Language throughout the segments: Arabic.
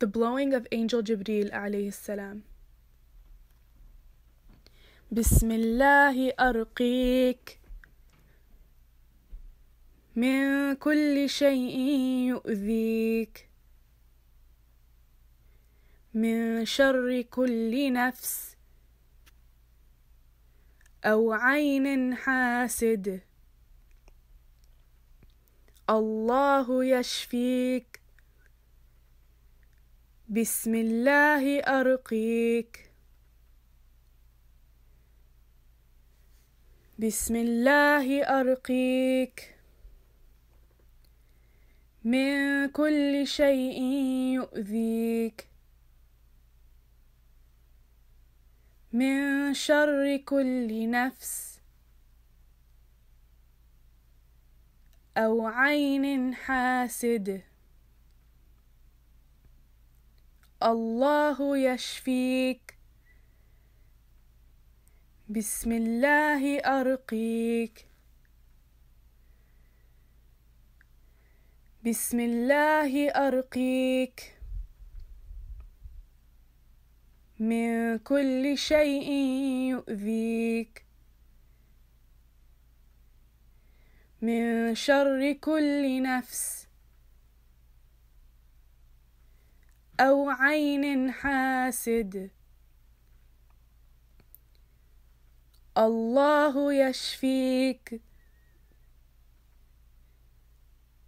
The Blowing of Angel جبريل عليه السلام بسم الله أرقيك من كل شيء يؤذيك من شر كل نفس أو عين حاسد الله يشفيك بسم الله أرقيك بسم الله أرقيك من كل شيء يؤذيك من شر كل نفس أو عين حاسد الله يشفيك بسم الله أرقيك بسم الله أرقيك من كل شيء يؤذيك من شر كل نفس أو عين حاسد الله يشفيك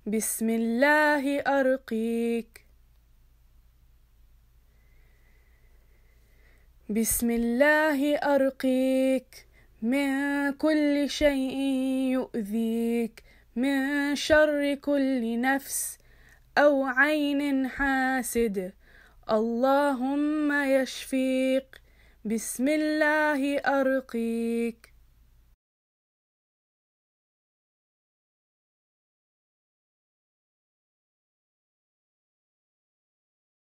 بسم الله أرقيك بسم الله أرقيك من كل شيء يؤذيك من شر كل نفس أو عين حاسد اللهم يشفيك بسم الله أرقيك